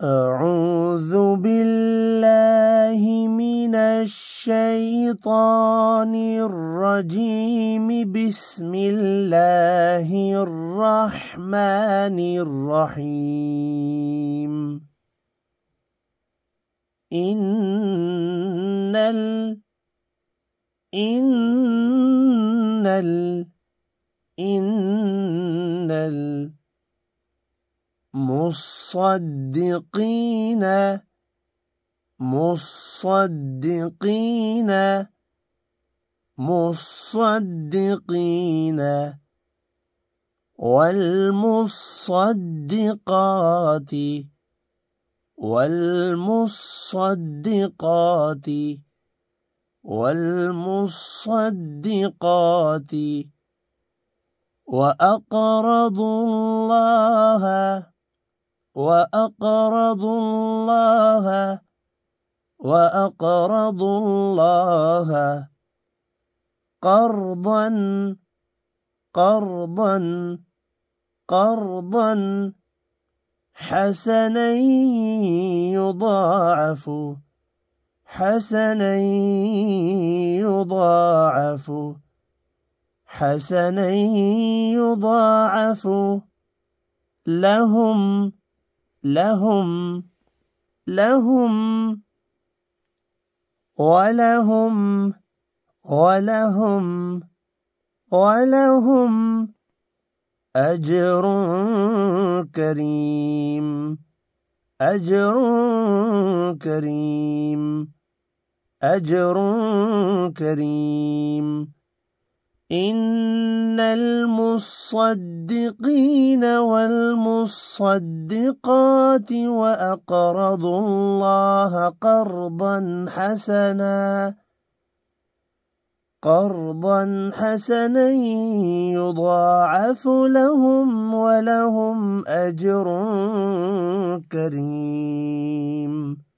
أعوذ بالله من الشيطان الرجيم بسم الله الرحمن الرحيم إن ال إن ال إن ال إن ال مصدقين مصدقين مصدقين والمصدقات والمصدقات والمصدقات وأقرضوا الله وأقرض الله وأقرض الله قرضا قرضا قرضا حسنا يضاعف حسنا يضاعف حسنا يضاعف لهم لهم لهم ولهم ولهم ولهم أجر كريم أجر كريم أجر كريم إن المصدقين والمصدقات وأقرضوا الله قرضا حسنا قرضا حسنا يضاعف لهم ولهم أجر كريم